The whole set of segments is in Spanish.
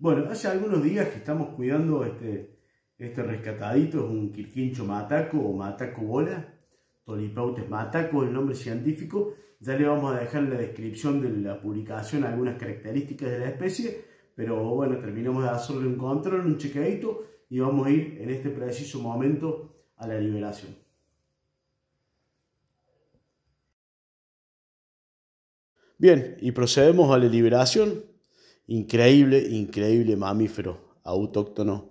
Bueno, hace algunos días que estamos cuidando este, este, rescatadito, es un quirquincho mataco o mataco bola, Tolipautes mataco, el nombre científico. Ya le vamos a dejar en la descripción de la publicación algunas características de la especie, pero bueno, terminamos de hacerle un control, un chequeadito y vamos a ir en este preciso momento a la liberación. Bien, y procedemos a la liberación. Increíble, increíble mamífero autóctono,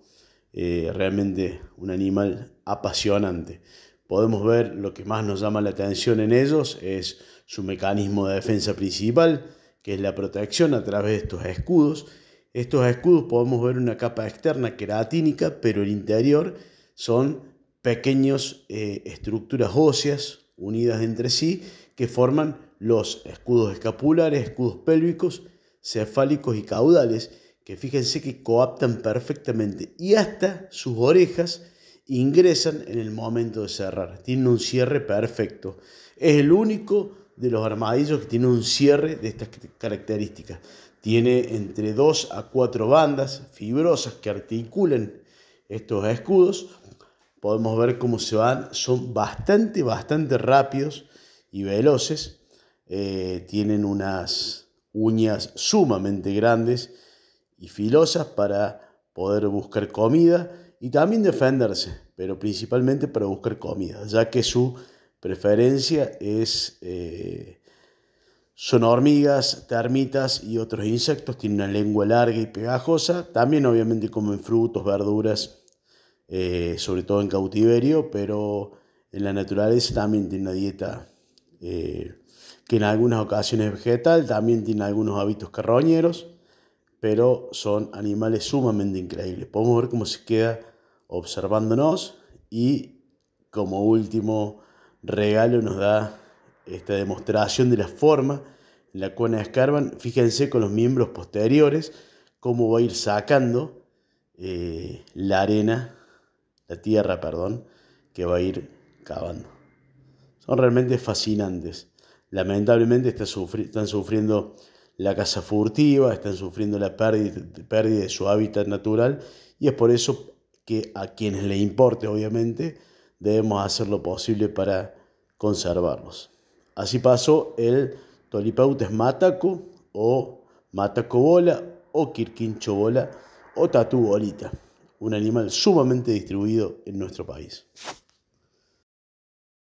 eh, realmente un animal apasionante. Podemos ver lo que más nos llama la atención en ellos es su mecanismo de defensa principal, que es la protección a través de estos escudos. Estos escudos podemos ver una capa externa que queratínica, pero el interior son pequeñas eh, estructuras óseas unidas entre sí que forman los escudos escapulares, escudos pélvicos cefálicos y caudales, que fíjense que coaptan perfectamente y hasta sus orejas ingresan en el momento de cerrar. Tienen un cierre perfecto. Es el único de los armadillos que tiene un cierre de estas características. Tiene entre 2 a 4 bandas fibrosas que articulan estos escudos. Podemos ver cómo se van. Son bastante, bastante rápidos y veloces. Eh, tienen unas uñas sumamente grandes y filosas para poder buscar comida y también defenderse, pero principalmente para buscar comida, ya que su preferencia es, eh, son hormigas, termitas y otros insectos, tiene una lengua larga y pegajosa, también obviamente comen frutos, verduras, eh, sobre todo en cautiverio, pero en la naturaleza también tiene una dieta eh, que en algunas ocasiones vegetal, también tiene algunos hábitos carroñeros, pero son animales sumamente increíbles. Podemos ver cómo se queda observándonos y como último regalo nos da esta demostración de la forma en la cual escarban. Fíjense con los miembros posteriores cómo va a ir sacando eh, la arena, la tierra, perdón, que va a ir cavando. Son realmente fascinantes lamentablemente están sufriendo la caza furtiva, están sufriendo la pérdida, de su hábitat natural y es por eso que a quienes le importe, obviamente, debemos hacer lo posible para conservarlos. Así pasó el Tolipautes mataco o matacobola o quirquinchobola o tatubolita, un animal sumamente distribuido en nuestro país.